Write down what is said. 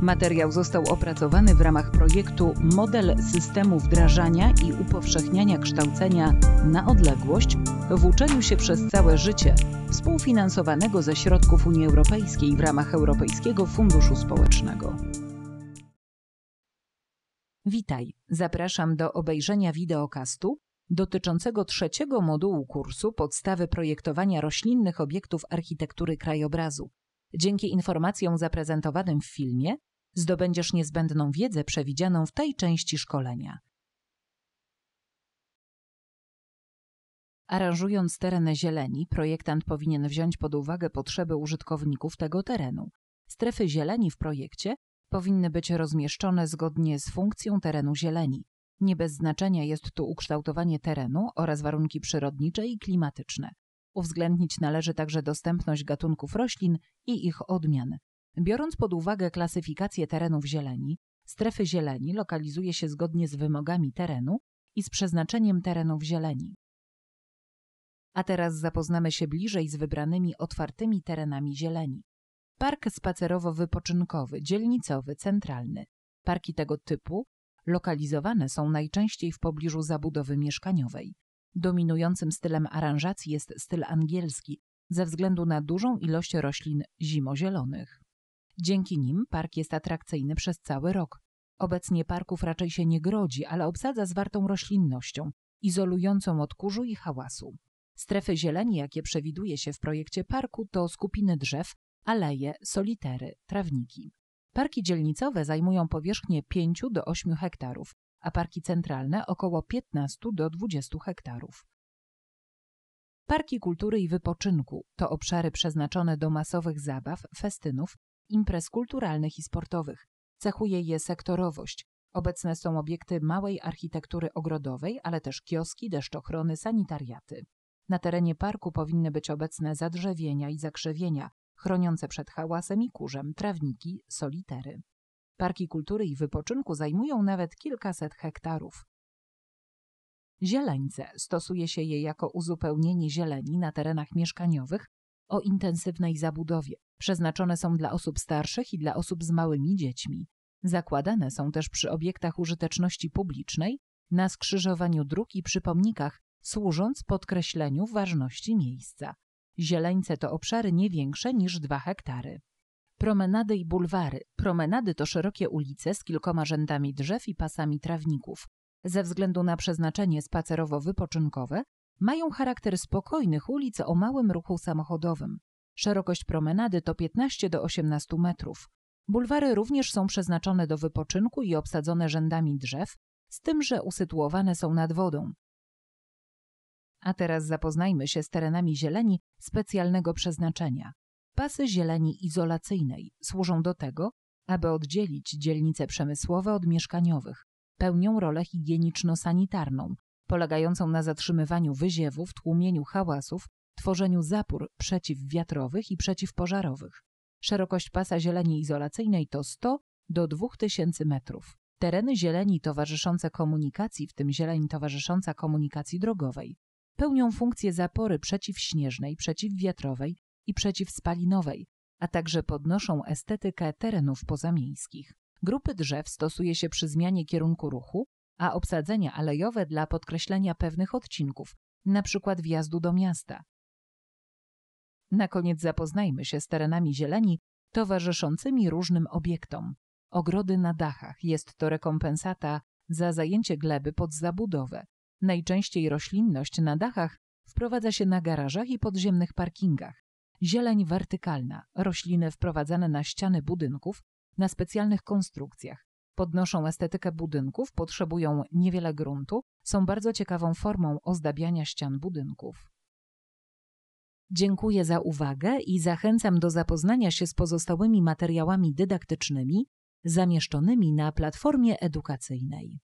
Materiał został opracowany w ramach projektu Model systemu wdrażania i upowszechniania kształcenia na odległość w uczeniu się przez całe życie, współfinansowanego ze środków Unii Europejskiej w ramach Europejskiego Funduszu Społecznego. Witaj, zapraszam do obejrzenia wideokastu dotyczącego trzeciego modułu kursu Podstawy projektowania roślinnych obiektów architektury krajobrazu. Dzięki informacjom zaprezentowanym w filmie zdobędziesz niezbędną wiedzę przewidzianą w tej części szkolenia. Aranżując teren zieleni, projektant powinien wziąć pod uwagę potrzeby użytkowników tego terenu. Strefy zieleni w projekcie powinny być rozmieszczone zgodnie z funkcją terenu zieleni. Nie bez znaczenia jest tu ukształtowanie terenu oraz warunki przyrodnicze i klimatyczne. Uwzględnić należy także dostępność gatunków roślin i ich odmian. Biorąc pod uwagę klasyfikację terenów zieleni, strefy zieleni lokalizuje się zgodnie z wymogami terenu i z przeznaczeniem terenów zieleni. A teraz zapoznamy się bliżej z wybranymi otwartymi terenami zieleni. Park spacerowo-wypoczynkowy, dzielnicowy, centralny. Parki tego typu lokalizowane są najczęściej w pobliżu zabudowy mieszkaniowej. Dominującym stylem aranżacji jest styl angielski ze względu na dużą ilość roślin zimozielonych. Dzięki nim park jest atrakcyjny przez cały rok. Obecnie parków raczej się nie grodzi, ale obsadza zwartą roślinnością, izolującą od kurzu i hałasu. Strefy zieleni, jakie przewiduje się w projekcie parku, to skupiny drzew, aleje, solitery, trawniki. Parki dzielnicowe zajmują powierzchnię 5 do 8 hektarów, a parki centralne około 15 do 20 hektarów. Parki kultury i wypoczynku to obszary przeznaczone do masowych zabaw, festynów, imprez kulturalnych i sportowych. Cechuje je sektorowość. Obecne są obiekty małej architektury ogrodowej, ale też kioski, deszczochrony, sanitariaty. Na terenie parku powinny być obecne zadrzewienia i zakrzewienia, chroniące przed hałasem i kurzem, trawniki, solitery. Parki kultury i wypoczynku zajmują nawet kilkaset hektarów. Zieleńce stosuje się je jako uzupełnienie zieleni na terenach mieszkaniowych o intensywnej zabudowie. Przeznaczone są dla osób starszych i dla osób z małymi dziećmi. Zakładane są też przy obiektach użyteczności publicznej, na skrzyżowaniu dróg i przy pomnikach, służąc podkreśleniu ważności miejsca. Zieleńce to obszary nie większe niż 2 hektary. Promenady i bulwary. Promenady to szerokie ulice z kilkoma rzędami drzew i pasami trawników. Ze względu na przeznaczenie spacerowo-wypoczynkowe, mają charakter spokojnych ulic o małym ruchu samochodowym. Szerokość promenady to 15 do 18 metrów. Bulwary również są przeznaczone do wypoczynku i obsadzone rzędami drzew, z tym, że usytuowane są nad wodą. A teraz zapoznajmy się z terenami zieleni specjalnego przeznaczenia. Pasy zieleni izolacyjnej służą do tego, aby oddzielić dzielnice przemysłowe od mieszkaniowych. Pełnią rolę higieniczno-sanitarną, polegającą na zatrzymywaniu wyziewów, tłumieniu hałasów, tworzeniu zapór przeciwwiatrowych i przeciwpożarowych. Szerokość pasa zieleni izolacyjnej to 100 do 2000 metrów. Tereny zieleni towarzyszące komunikacji, w tym zieleń towarzysząca komunikacji drogowej, pełnią funkcję zapory przeciwśnieżnej, przeciwwiatrowej i przeciwspalinowej, a także podnoszą estetykę terenów pozamiejskich. Grupy drzew stosuje się przy zmianie kierunku ruchu a obsadzenia alejowe dla podkreślenia pewnych odcinków, np. wjazdu do miasta. Na koniec zapoznajmy się z terenami zieleni towarzyszącymi różnym obiektom. Ogrody na dachach jest to rekompensata za zajęcie gleby pod zabudowę. Najczęściej roślinność na dachach wprowadza się na garażach i podziemnych parkingach. Zieleń wertykalna, rośliny wprowadzane na ściany budynków, na specjalnych konstrukcjach, podnoszą estetykę budynków, potrzebują niewiele gruntu, są bardzo ciekawą formą ozdabiania ścian budynków. Dziękuję za uwagę i zachęcam do zapoznania się z pozostałymi materiałami dydaktycznymi zamieszczonymi na platformie edukacyjnej.